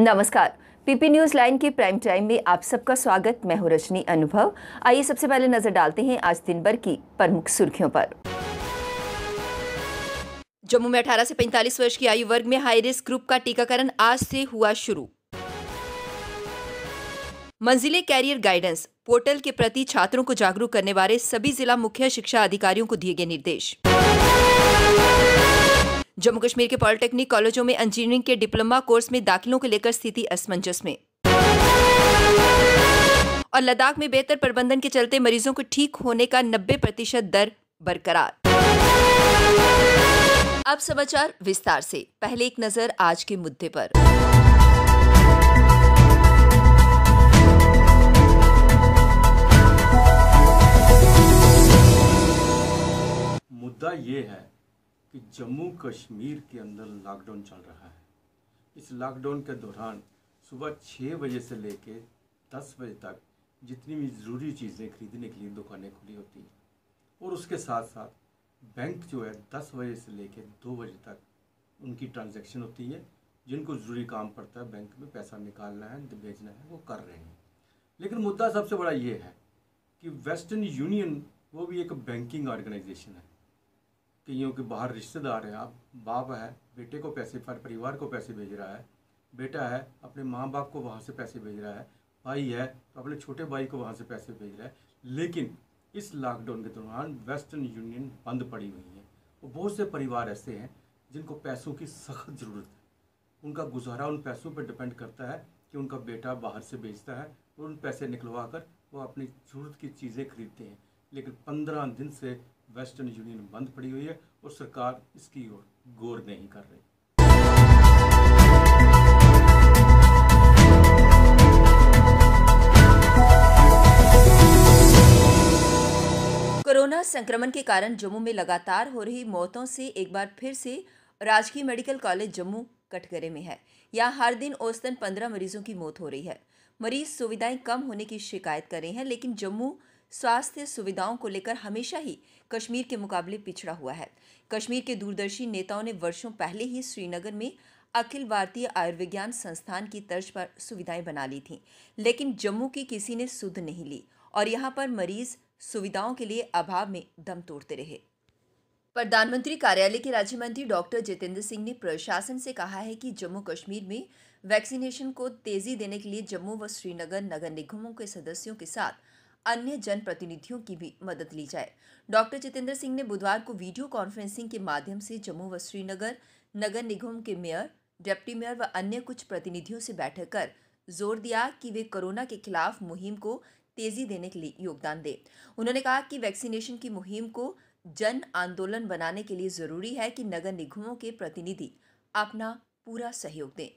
नमस्कार PP news line के prime time में आप सबका स्वागत मैं हूं रजनी अनुभव आइए सबसे पहले नजर डालते हैं आज दिन भर की प्रमुख सुर्खियों पर जम्मू में 18 से 45 वर्ष की आयु वर्ग में हाई रिस्क ग्रुप का टीकाकरण आज से हुआ शुरू मंजिले कैरियर गाइडेंस पोर्टल के प्रति छात्रों को जागरूक करने वाले सभी जिला मुख्य शिक्षा अधिकारियों को दिए गए निर्देश जम्मू कश्मीर के पॉलिटेक्निक कॉलेजों में इंजीनियरिंग के डिप्लोमा कोर्स में दाखिलों को लेकर स्थिति असमंजस में और लद्दाख में बेहतर प्रबंधन के चलते मरीजों को ठीक होने का 90 प्रतिशत दर बरकरार अब समाचार विस्तार से पहले एक नजर आज के मुद्दे पर मुद्दा ये है कि जम्मू कश्मीर के अंदर लॉकडाउन चल रहा है इस लॉकडाउन के दौरान सुबह छः बजे से लेकर दस बजे तक जितनी भी ज़रूरी चीज़ें खरीदने के लिए दुकानें खुली होती हैं और उसके साथ साथ बैंक जो है दस बजे से लेकर दो बजे तक उनकी ट्रांजैक्शन होती है जिनको ज़रूरी काम पड़ता है बैंक में पैसा निकालना है भेजना है वो कर रहे हैं लेकिन मुद्दा सबसे बड़ा ये है कि वेस्टर्न यूनियन वो भी एक बैंकिंग ऑर्गेनाइजेशन है कईयों के बाहर रिश्तेदार हैं आप बाप है बेटे को पैसे परिवार को पैसे भेज रहा है बेटा है अपने माँ बाप को वहाँ से पैसे भेज रहा है भाई है तो अपने छोटे भाई को वहाँ से पैसे भेज रहा है लेकिन इस लॉकडाउन के दौरान वेस्टर्न यूनियन बंद पड़ी हुई है और बहुत से परिवार ऐसे हैं जिनको पैसों की सख्त ज़रूरत है उनका गुजारा उन पैसों पर डिपेंड करता है कि उनका बेटा बाहर से भेजता है और उन पैसे निकलवा कर वो अपनी ज़रूरत की चीज़ें खरीदते हैं लेकिन पंद्रह दिन से वेस्टर्न यूनियन बंद पड़ी हुई है और सरकार इसकी ओर गौर नहीं कर रही कोरोना संक्रमण के कारण जम्मू में लगातार हो रही मौतों से एक बार फिर से राजकीय मेडिकल कॉलेज जम्मू कटघरे में है यहाँ हर दिन औसतन पंद्रह मरीजों की मौत हो रही है मरीज सुविधाएं कम होने की शिकायत कर रहे हैं लेकिन जम्मू स्वास्थ्य सुविधाओं को लेकर हमेशा ही कश्मीर के मुकाबले पिछड़ा हुआ है कश्मीर के दूरदर्शी नेताओं ने वर्षों पहले ही श्रीनगर में अखिल भारतीय आयुर्विज्ञान संस्थान की तर्ज पर सुविधाएं बना ली थीं लेकिन जम्मू की किसी ने सुध नहीं ली और यहाँ पर मरीज सुविधाओं के लिए अभाव में दम तोड़ते रहे प्रधानमंत्री कार्यालय के राज्य मंत्री डॉक्टर जितेंद्र सिंह ने प्रशासन से कहा है कि जम्मू कश्मीर में वैक्सीनेशन को तेजी देने के लिए जम्मू व श्रीनगर नगर निगमों के सदस्यों के साथ अन्य जनप्रतिनिधियों की भी मदद ली जाए डॉक्टर जितेंद्र सिंह ने बुधवार को वीडियो कॉन्फ्रेंसिंग के माध्यम से जम्मू व श्रीनगर नगर निगम के मेयर डिप्टी मेयर व अन्य कुछ प्रतिनिधियों से बैठक कर जोर दिया कि वे कोरोना के खिलाफ मुहिम को तेजी देने के लिए योगदान दें उन्होंने कहा कि वैक्सीनेशन की मुहिम को जन आंदोलन बनाने के लिए जरूरी है कि नगर निगमों के प्रतिनिधि अपना पूरा सहयोग दें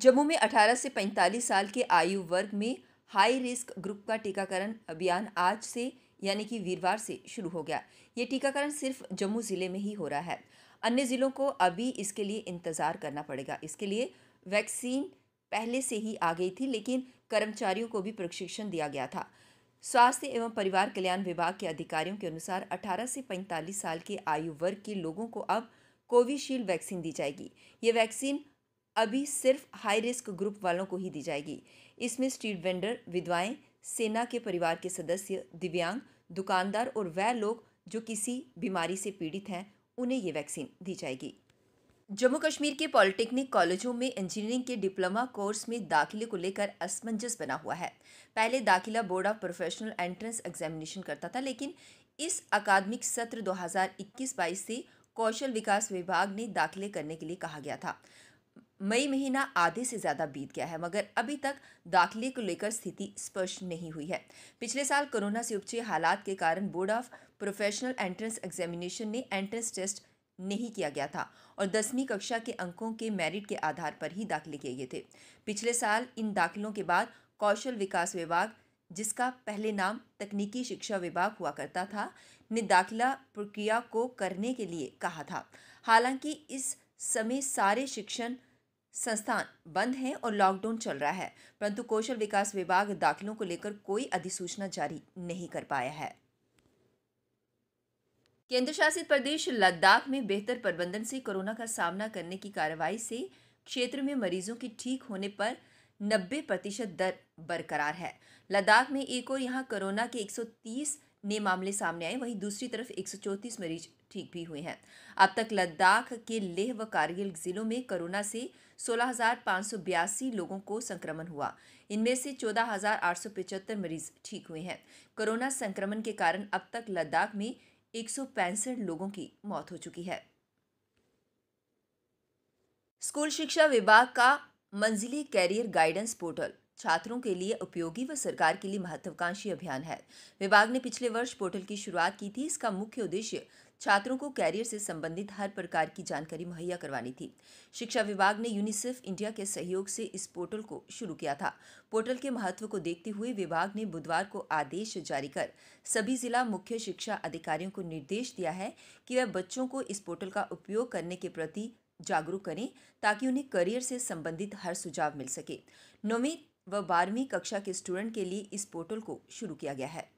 जम्मू में 18 से 45 साल के आयु वर्ग में हाई रिस्क ग्रुप का टीकाकरण अभियान आज से यानी कि वीरवार से शुरू हो गया ये टीकाकरण सिर्फ जम्मू ज़िले में ही हो रहा है अन्य ज़िलों को अभी इसके लिए इंतज़ार करना पड़ेगा इसके लिए वैक्सीन पहले से ही आ गई थी लेकिन कर्मचारियों को भी प्रशिक्षण दिया गया था स्वास्थ्य एवं परिवार कल्याण विभाग के अधिकारियों के अनुसार 18 से 45 साल के आयु वर्ग के लोगों को अब कोविशील्ड वैक्सीन दी जाएगी ये वैक्सीन अभी सिर्फ हाई रिस्क ग्रुप वालों को ही दी जाएगी इसमें स्ट्रीट वेंडर विधवाएं सेना के परिवार के सदस्य दिव्यांग दुकानदार और वह लोग जो किसी बीमारी से पीड़ित हैं उन्हें ये वैक्सीन दी जाएगी जम्मू कश्मीर के पॉलिटेक्निक कॉलेजों में इंजीनियरिंग के डिप्लोमा कोर्स में दाखिले को लेकर असमंजस बना हुआ है पहले दाखिला board of professional entrance examination करता था लेकिन इस अकादमिक सत्र 2021-22 से कौशल विकास विभाग ने दाखिले करने के लिए कहा गया था मई महीना आधे से ज़्यादा बीत गया है मगर अभी तक दाखिले को लेकर स्थिति स्पष्ट नहीं हुई है पिछले साल कोरोना से उपजे हालात के कारण board of professional entrance examination ने एंट्रेंस टेस्ट नहीं किया गया था और दसवीं कक्षा के अंकों के मेरिट के आधार पर ही दाखिले किए गए थे पिछले साल इन दाखिलों के बाद कौशल विकास विभाग जिसका पहले नाम तकनीकी शिक्षा विभाग हुआ करता था ने दाखिला प्रक्रिया को करने के लिए कहा था हालांकि इस समय सारे शिक्षण संस्थान बंद हैं और लॉकडाउन चल रहा है परंतु कौशल विकास विभाग दाखिलों को लेकर कोई अधिसूचना जारी नहीं कर पाया है केंद्र शासित प्रदेश लद्दाख में बेहतर प्रबंधन से कोरोना का सामना करने की कार्रवाई से क्षेत्र में मरीजों के ठीक होने पर 90 प्रतिशत दर बरकरार है लद्दाख में एक और यहाँ कोरोना के 130 नए मामले सामने आए वहीं दूसरी तरफ एक मरीज ठीक भी हुए हैं अब तक लद्दाख के लेह व कारगिल जिलों में कोरोना से सोलह लोगों को संक्रमण हुआ इनमें से चौदह मरीज ठीक हुए हैं कोरोना संक्रमण के कारण अब तक लद्दाख में एक लोगों की मौत हो चुकी है स्कूल शिक्षा विभाग का मंजिली कैरियर गाइडेंस पोर्टल छात्रों के लिए उपयोगी व सरकार के लिए महत्वाकांक्षी अभियान है विभाग ने पिछले वर्ष पोर्टल की शुरुआत की थी इसका मुख्य उद्देश्य छात्रों को कैरियर से संबंधित हर प्रकार की जानकारी मुहैया करवानी थी शिक्षा विभाग ने यूनिसेफ इंडिया के सहयोग से इस पोर्टल को शुरू किया था पोर्टल के महत्व को देखते हुए विभाग ने बुधवार को आदेश जारी कर सभी जिला मुख्य शिक्षा अधिकारियों को निर्देश दिया है कि वह बच्चों को इस पोर्टल का उपयोग करने के प्रति जागरूक करें ताकि उन्हें करियर से संबंधित हर सुझाव मिल सके नवीन व बारहवीं कक्षा के स्टूडेंट के लिए इस पोर्टल को शुरू किया गया है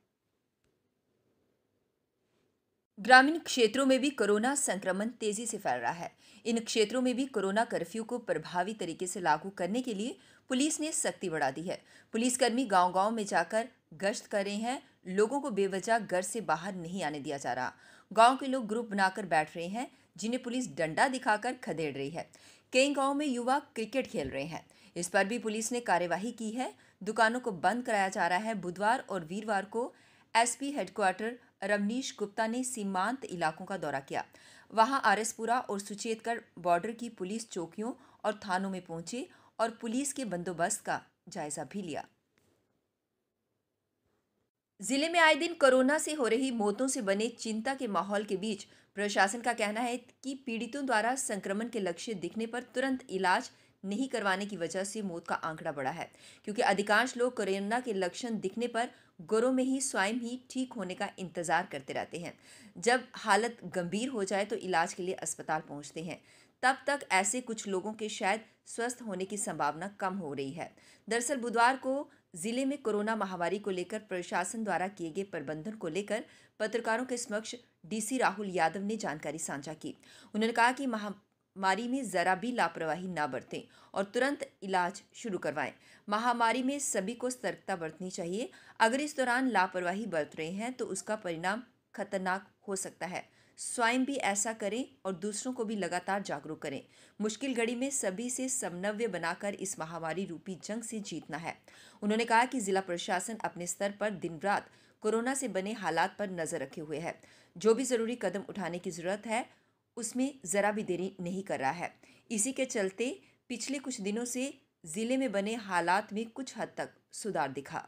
ग्रामीण क्षेत्रों में भी कोरोना संक्रमण तेजी से फैल रहा है इन क्षेत्रों में भी कोरोना कर्फ्यू को प्रभावी तरीके से लागू करने के लिए पुलिस ने सख्ती बढ़ा दी है पुलिसकर्मी गांव-गांव में जाकर गश्त कर रहे हैं लोगों को बेवजह घर से बाहर नहीं आने दिया जा रहा गांव के लोग ग्रुप बनाकर बैठ रहे हैं जिन्हें पुलिस डंडा दिखाकर खदेड़ रही है कई गाँव में युवा क्रिकेट खेल रहे हैं इस पर भी पुलिस ने कार्यवाही की है दुकानों को बंद कराया जा रहा है बुधवार और वीरवार को एसपी हेडक्वार्टर रवनीश गुप्ता ने सीमांत इलाकों का दौरा किया वहां आरएसपुरा और सुचेतगढ़ बॉर्डर की पुलिस चौकियों और थानों में पहुंचे और पुलिस के बंदोबस्त का जायजा भी लिया जिले में आए दिन कोरोना से हो रही मौतों से बने चिंता के माहौल के बीच प्रशासन का कहना है कि पीड़ितों द्वारा संक्रमण के लक्ष्य दिखने पर तुरंत इलाज नहीं करवाने की वजह से मौत का आंकड़ा बढ़ा है क्योंकि अधिकांश लोग कोरोना के लक्षण दिखने पर घरों में ही स्वयं ही ठीक होने का इंतज़ार करते रहते हैं जब हालत गंभीर हो जाए तो इलाज के लिए अस्पताल पहुंचते हैं तब तक ऐसे कुछ लोगों के शायद स्वस्थ होने की संभावना कम हो रही है दरअसल बुधवार को जिले में कोरोना महामारी को लेकर प्रशासन द्वारा किए गए प्रबंधन को लेकर पत्रकारों के समक्ष डीसी राहुल यादव ने जानकारी साझा की उन्होंने कहा कि महा महामारी में ज़रा भी लापरवाही ना बरतें और तुरंत इलाज शुरू करवाएं महामारी में सभी को सतर्कता बरतनी चाहिए अगर इस दौरान लापरवाही बरत रहे हैं तो उसका परिणाम खतरनाक हो सकता है स्वयं भी ऐसा करें और दूसरों को भी लगातार जागरूक करें मुश्किल घड़ी में सभी से समन्वय बनाकर इस महामारी रूपी जंग से जीतना है उन्होंने कहा कि जिला प्रशासन अपने स्तर पर दिन रात कोरोना से बने हालात पर नजर रखे हुए है जो भी जरूरी कदम उठाने की जरूरत है उसमें ज़रा भी देरी नहीं कर रहा है इसी के चलते पिछले कुछ दिनों से ज़िले में बने हालात में कुछ हद तक सुधार दिखा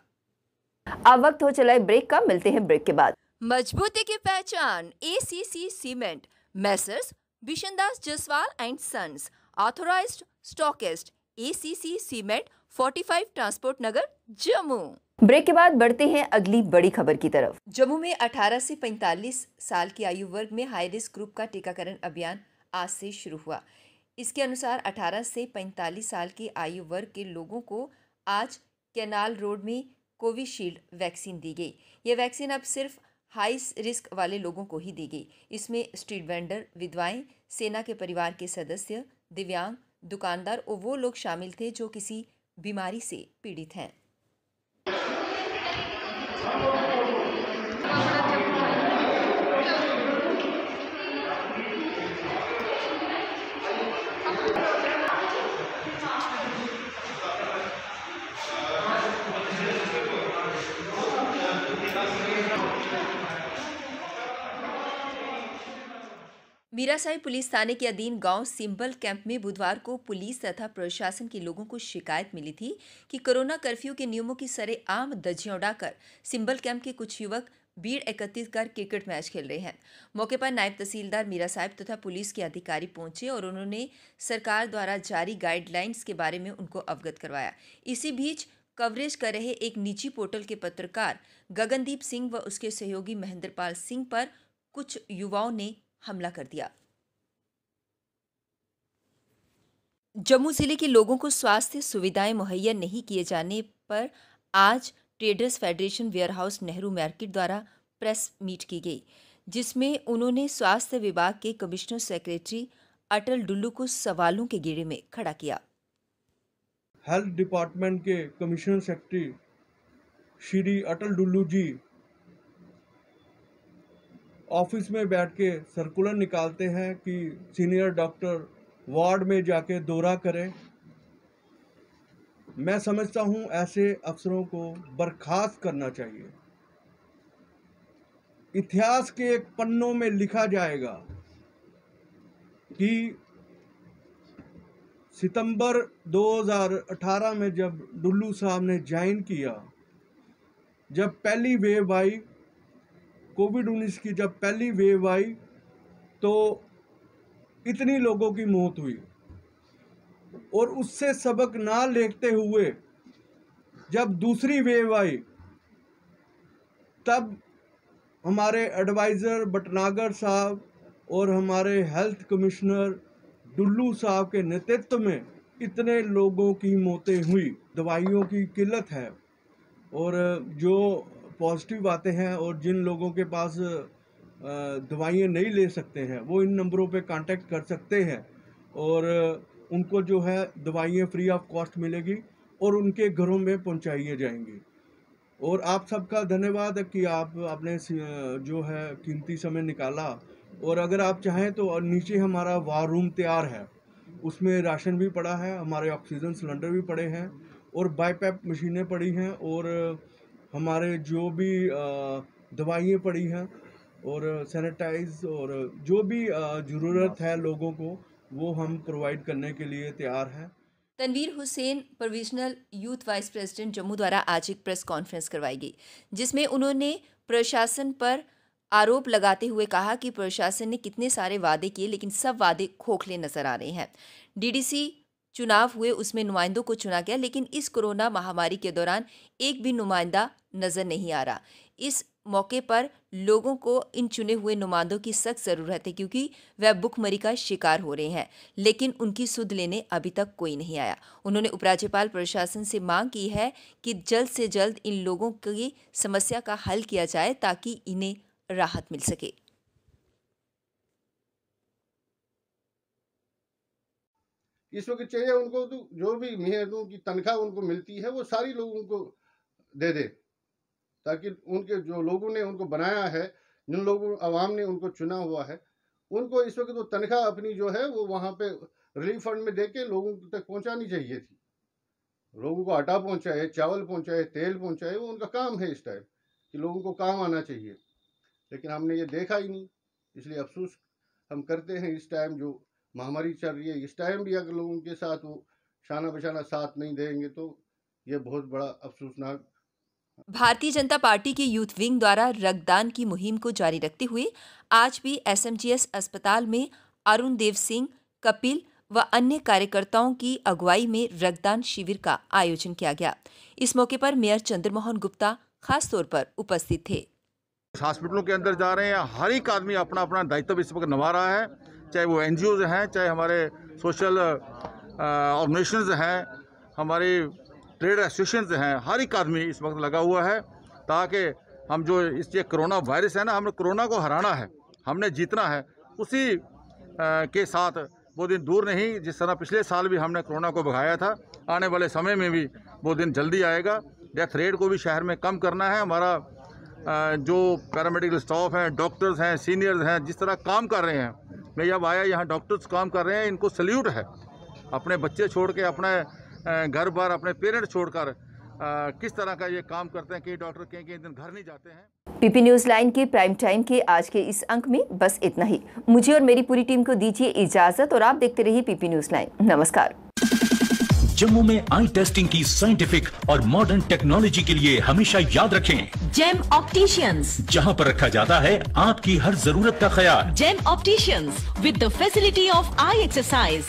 अब वक्त हो चला है ब्रेक का मिलते हैं ब्रेक के बाद मजबूती की पहचान A C C cement Messrs Bishandas Jaswal and sons authorise stockist A C C cement forty five transport Nagar Jammu break के बाद बढ़ते हैं अगली बड़ी खबर की तरफ जम्मू में 18 से 45 साल की आयु वर्ग में हाई रिस्क ग्रुप का टीकाकरण अभियान आज से शुरू हुआ इसके अनुसार 18 से 45 साल के आयु वर्ग के लोगों को आज कैनाल रोड में कोविशील्ड वैक्सीन दी गई ये वैक्सीन अब सिर्फ हाई रिस्क वाले लोगों को ही दी गई इसमें स्ट्रीट वेंडर विधवाएं सेना के परिवार के सदस्य दिव्यांग दुकानदार और वो लोग शामिल थे जो किसी बीमारी से पीड़ित हैं बेरासाई पुलिस थाने के अधीन गांव सिंबल कैंप में बुधवार को पुलिस तथा प्रशासन के लोगों को शिकायत मिली थी कि कोरोना कर्फ्यू के नियमों की आम धज्जियां उड़ाकर सिंबल कैंप के कुछ युवक भीड़ एकत्रित कर क्रिकेट मैच खेल रहे हैं मौके पर नायब तहसीलदार मीरा साहब तथा पुलिस के अधिकारी पहुंचे और उन्होंने सरकार द्वारा जारी गाइडलाइंस के बारे में उनको अवगत करवाया इसी बीच कवरेज कर रहे एक निजी पोर्टल के पत्रकार गगनदीप सिंह व उसके सहयोगी महेंद्रपाल सिंह पर कुछ युवाओं ने हमला कर दिया जम्मू ज़िले के लोगों को स्वास्थ्य सुविधाएं मुहैया नहीं किए जाने पर आज traders federation warehouse Nehru market द्वारा प्रेस मीट की गई जिसमें उन्होंने स्वास्थ्य विभाग के कमिश्नर सेक्रेटरी अटल डुल्लू को सवालों के घेरे में खड़ा किया हेल्थ डिपार्टमेंट के commissioner secretary Shri Atal Dulloo ji office में बैठ के सर्कुलर निकालते हैं कि सीनियर डॉक्टर वार्ड में जाके दौरा करें मैं समझता हूं ऐसे अफसरों को बर्खास्त करना चाहिए इतिहास के एक पन्नों में लिखा जाएगा कि सितंबर 2018 में जब डुल्लू साहब ने ज्वाइन किया जब पहली वेव आई कोविड 19 की जब पहली वेव आई तो इतनी लोगों की मौत हुई और उससे सबक ना लेते हुए जब दूसरी वेव आई तब हमारे एडवाइज़र बटनागर साहब और हमारे हेल्थ कमिश्नर डुल्लू साहब के नेतृत्व में इतने लोगों की मौतें हुई दवाइयों की किल्लत है और जो पॉजिटिव आते हैं और जिन लोगों के पास दवाइयाँ नहीं ले सकते हैं वो इन नंबरों पे कांटेक्ट कर सकते हैं और उनको जो है दवाइयाँ फ्री ऑफ कॉस्ट मिलेगी और उनके घरों में पहुँचाइए जाएंगी और आप सबका धन्यवाद कि आप अपने जो है कीमती समय निकाला और अगर आप चाहें तो नीचे हमारा वार रूम तैयार है उसमें राशन भी पड़ा है हमारे ऑक्सीजन सिलेंडर भी पड़े हैं और बाईपैप मशीनें पड़ी हैं और हमारे जो भी दवाइयाँ पड़ी हैं और सैनिटाइज और जो भी ज़रूरत है लोगों को वो हम प्रोवाइड करने के लिए तैयार हैं Tanveer Hussain provisional youth vice president Jammu द्वारा आज एक प्रेस कॉन्फ्रेंस करवाई गई जिसमें उन्होंने प्रशासन पर आरोप लगाते हुए कहा कि प्रशासन ने कितने सारे वादे किए लेकिन सब वादे खोखले नजर आ रहे हैं डीडीसी चुनाव हुए उसमें नुमाइंदों को चुना गया लेकिन इस कोरोना महामारी के दौरान एक भी नुमाइंदा नज़र नहीं आ रहा इस मौके पर लोगों को इन चुने हुए नुमांदों की सख्त ज़रूरत है क्योंकि वह भुखमरी का शिकार हो रहे हैं लेकिन उनकी सुध लेने अभी तक कोई नहीं आया उन्होंने उपराज्यपाल प्रशासन से मांग की है कि जल्द से जल्द इन लोगों की समस्या का हल किया जाए ताकि इन्हें राहत मिल सके इस वक्त चाहिए उनको तो जो भी मेहनतों की तनख्वाह उनको मिलती है वो सारी लोगों को दे दे ताकि उनके जो लोगों ने उनको बनाया है जिन लोगों आवाम ने उनको चुना हुआ है उनको इस वक्त वो तनख्वाह अपनी जो है वो वहाँ पे रिलीफ फंड में दे के लोगों तक पहुँचानी चाहिए थी लोगों को आटा पहुँचाए चावल पहुँचाए तेल पहुँचाए वो उनका काम है इस टाइम कि लोगों को काम आना चाहिए लेकिन हमने ये देखा ही नहीं इसलिए अफसोस हम करते हैं इस टाइम जो महामारी चल रही है इस टाइम भी अगर लोगों के साथ वो शाना बशाना साथ नहीं देंगे तो ये बहुत बड़ा अफसोसनाक भारतीय जनता पार्टी के यूथ विंग द्वारा रक्तदान की मुहिम को जारी रखते हुए आज भी एसएमजीएस अस्पताल में अरुण देव सिंह कपिल व अन्य कार्यकर्ताओं की अगुवाई में रक्तदान शिविर का आयोजन किया गया इस मौके पर मेयर चंद्रमोहन गुप्ता खास तौर पर उपस्थित थे हॉस्पिटलों के अंदर जा रहे हैं हर एक आदमी अपना अपना दायित्व इस वक्त निभा रहा है चाहे वो एन हैं चाहे हमारे सोशल ऑर्गेनाइजेशन हैं हमारे ट्रेड एसोसिएशन हैं हर एक आदमी इस वक्त लगा हुआ है ताकि हम जो इस ये कोरोना वायरस है ना हमने कोरोना को हराना है हमने जीतना है उसी के साथ वो दिन दूर नहीं जिस तरह पिछले साल भी हमने कोरोना को भगाया था आने वाले समय में भी वो दिन जल्दी आएगा डेथ रेट को भी शहर में कम करना है हमारा जो पैरामेडिकल स्टाफ हैं डॉक्टर्स हैं सीनियर्स हैं जिस तरह काम कर रहे हैं मैं जब आया यहाँ डॉक्टर्स काम कर रहे हैं इनको सल्यूट है अपने बच्चे छोड़ के अपना घर बार अपने पेरेंट्स छोड़कर किस तरह का ये काम करते हैं कई डॉक्टर कहीं कहीं दिन घर नहीं जाते हैं पीपी न्यूज लाइन के प्राइम टाइम के आज के इस अंक में बस इतना ही मुझे और मेरी पूरी टीम को दीजिए इजाजत और आप देखते रहिए पीपी न्यूज लाइन नमस्कार जम्मू में आई टेस्टिंग की साइंटिफिक और मॉडर्न टेक्नोलॉजी के लिए हमेशा याद रखें जेम ऑप्टिशियंस जहां पर रखा जाता है आपकी हर जरूरत का ख्याल Gem opticians with the facility of eye exercise